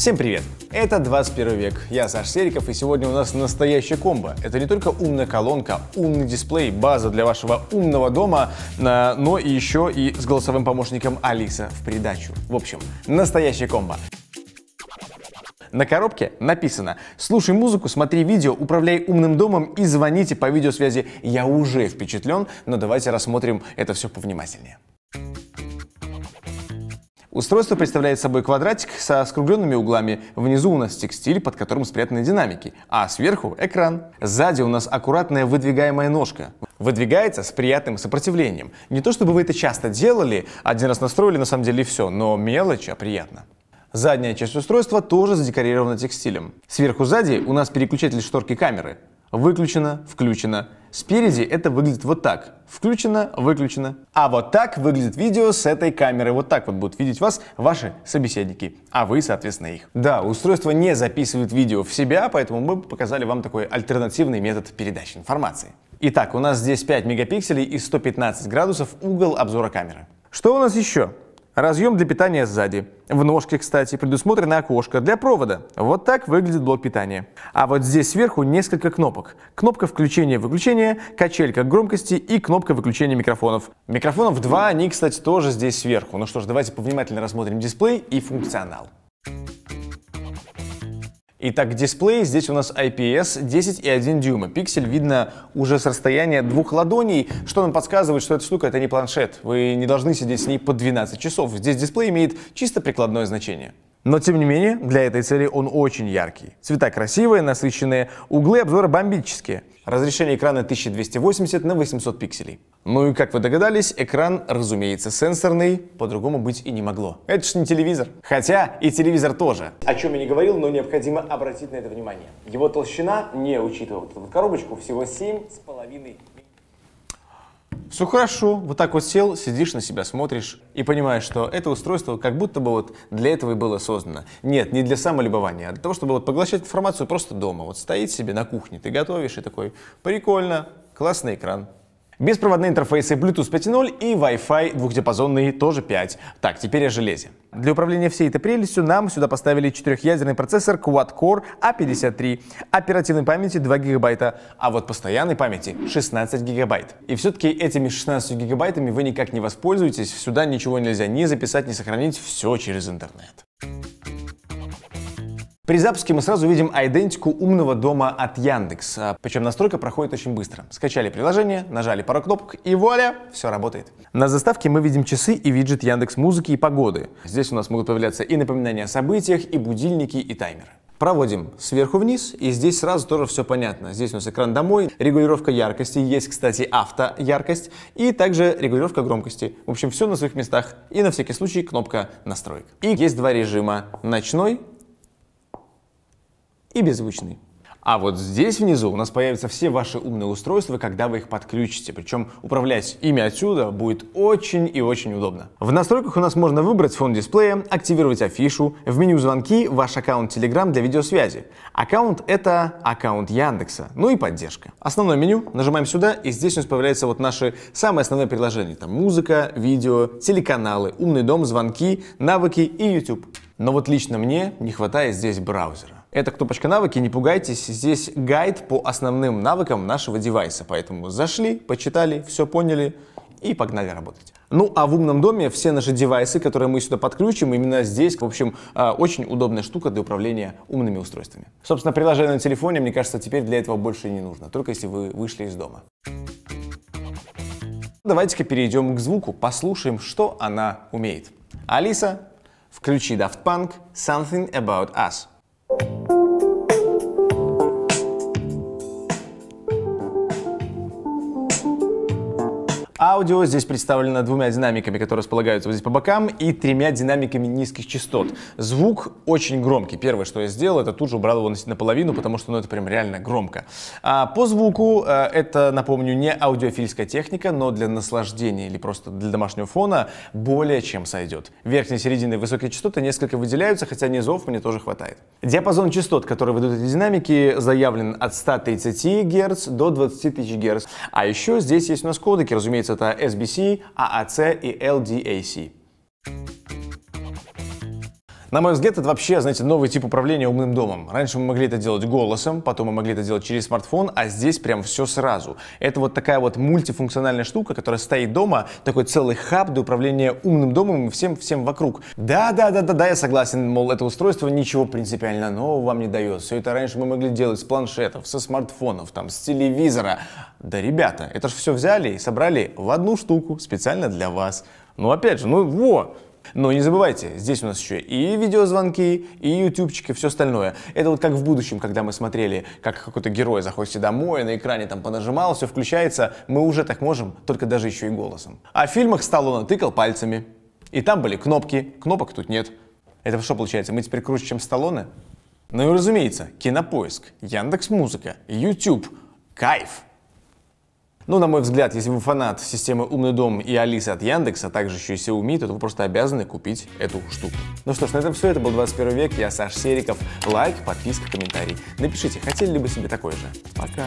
Всем привет! Это 21 век. Я Саш Сериков, и сегодня у нас настоящая комбо. Это не только умная колонка, умный дисплей, база для вашего умного дома, а, но и еще и с голосовым помощником Алиса в придачу. В общем, настоящая комбо. На коробке написано «Слушай музыку, смотри видео, управляй умным домом и звоните по видеосвязи». Я уже впечатлен, но давайте рассмотрим это все повнимательнее. Устройство представляет собой квадратик со скругленными углами. Внизу у нас текстиль, под которым спрятаны динамики, а сверху экран. Сзади у нас аккуратная выдвигаемая ножка. Выдвигается с приятным сопротивлением. Не то чтобы вы это часто делали, один раз настроили на самом деле и все, но мелочь, а приятно. Задняя часть устройства тоже задекорирована текстилем. Сверху сзади у нас переключатель шторки камеры. Выключено, включено. Спереди это выглядит вот так. Включено, выключено. А вот так выглядит видео с этой камеры. Вот так вот будут видеть вас ваши собеседники, а вы, соответственно, их. Да, устройство не записывает видео в себя, поэтому мы показали вам такой альтернативный метод передачи информации. Итак, у нас здесь 5 мегапикселей и 115 градусов угол обзора камеры. Что у нас еще? Разъем для питания сзади. В ножке, кстати, предусмотрено окошко для провода. Вот так выглядит блок питания. А вот здесь сверху несколько кнопок. Кнопка включения-выключения, качелька громкости и кнопка выключения микрофонов. Микрофонов два, они, кстати, тоже здесь сверху. Ну что ж, давайте повнимательно рассмотрим дисплей и функционал. Итак, дисплей. Здесь у нас IPS 10,1 дюйма. Пиксель видно уже с расстояния двух ладоней, что нам подсказывает, что эта штука — это не планшет. Вы не должны сидеть с ней по 12 часов. Здесь дисплей имеет чисто прикладное значение. Но, тем не менее, для этой цели он очень яркий. Цвета красивые, насыщенные, углы обзора бомбические. Разрешение экрана 1280 на 800 пикселей. Ну и, как вы догадались, экран, разумеется, сенсорный, по-другому быть и не могло. Это ж не телевизор. Хотя и телевизор тоже. О чем я не говорил, но необходимо обратить на это внимание. Его толщина, не учитывая вот эту коробочку, всего 7,5 мм. Все хорошо, вот так вот сел, сидишь на себя, смотришь и понимаешь, что это устройство как будто бы вот для этого и было создано. Нет, не для самолюбования, а для того, чтобы вот поглощать информацию просто дома. Вот стоит себе на кухне, ты готовишь и такой, прикольно, классный экран, Беспроводные интерфейсы Bluetooth 5.0 и Wi-Fi двухдиапазонный тоже 5. Так, теперь о железе. Для управления всей этой прелестью нам сюда поставили четырехъядерный процессор Quad-Core A53, а оперативной памяти 2 гигабайта, а вот постоянной памяти 16 гигабайт. И все-таки этими 16 гигабайтами вы никак не воспользуетесь, сюда ничего нельзя ни записать, ни сохранить, все через интернет. При запуске мы сразу видим идентику умного дома от Яндекс. А, Причем настройка проходит очень быстро. Скачали приложение, нажали пару кнопок и вуаля, все работает. На заставке мы видим часы и виджет Яндекс Музыки и погоды. Здесь у нас могут появляться и напоминания о событиях, и будильники, и таймеры. Проводим сверху вниз, и здесь сразу тоже все понятно. Здесь у нас экран домой, регулировка яркости, есть, кстати, автояркость, и также регулировка громкости. В общем, все на своих местах, и на всякий случай кнопка настроек. И есть два режима, ночной и беззвучный. А вот здесь внизу у нас появятся все ваши умные устройства, когда вы их подключите. Причем управлять ими отсюда будет очень и очень удобно. В настройках у нас можно выбрать фон дисплея, активировать афишу, в меню звонки ваш аккаунт Telegram для видеосвязи. Аккаунт — это аккаунт Яндекса, ну и поддержка. Основное меню, нажимаем сюда, и здесь у нас появляются вот наши самые основные приложения. Там музыка, видео, телеканалы, умный дом, звонки, навыки и YouTube. Но вот лично мне не хватает здесь браузера. Это кнопочка «Навыки», не пугайтесь, здесь гайд по основным навыкам нашего девайса, поэтому зашли, почитали, все поняли и погнали работать. Ну а в умном доме все наши девайсы, которые мы сюда подключим, именно здесь, в общем, а, очень удобная штука для управления умными устройствами. Собственно, приложение на телефоне, мне кажется, теперь для этого больше не нужно, только если вы вышли из дома. Давайте-ка перейдем к звуку, послушаем, что она умеет. Алиса, включи Daft Punk «Something About Us». аудио. Здесь представлено двумя динамиками, которые располагаются вот здесь по бокам, и тремя динамиками низких частот. Звук очень громкий. Первое, что я сделал, это тут же убрал его наполовину, потому что ну, это прям реально громко. А по звуку э, это, напомню, не аудиофильская техника, но для наслаждения или просто для домашнего фона более чем сойдет. Верхние, середины и высокие частоты несколько выделяются, хотя низов мне тоже хватает. Диапазон частот, которые выдают эти динамики, заявлен от 130 Гц до 20 тысяч Гц. А еще здесь есть у нас кодеки, разумеется, это SBC, AAC и LDAC. На мой взгляд, это вообще, знаете, новый тип управления умным домом. Раньше мы могли это делать голосом, потом мы могли это делать через смартфон, а здесь прям все сразу. Это вот такая вот мультифункциональная штука, которая стоит дома, такой целый хаб для управления умным домом и всем, всем вокруг. Да, да, да, да, да, я согласен, мол, это устройство ничего принципиально нового вам не дает. Все это раньше мы могли делать с планшетов, со смартфонов, там, с телевизора. Да, ребята, это же все взяли и собрали в одну штуку специально для вас. Ну, опять же, ну, вот. Но не забывайте, здесь у нас еще и видеозвонки, и ютубчики, все остальное. Это вот как в будущем, когда мы смотрели, как какой-то герой заходит домой, на экране там понажимал, все включается, мы уже так можем, только даже еще и голосом. А в фильмах Сталлоне тыкал пальцами. И там были кнопки, кнопок тут нет. Это что получается, мы теперь круче, чем Сталлоне? Ну и разумеется, Кинопоиск, Яндекс Музыка, YouTube. Кайф! Ну, на мой взгляд, если вы фанат системы «Умный дом» и Алиса от Яндекса, а также еще и Xiaomi, то вы просто обязаны купить эту штуку. Ну что ж, на этом все. Это был 21 век. Я Саш Сериков. Лайк, подписка, комментарий. Напишите, хотели ли бы себе такое же. Пока!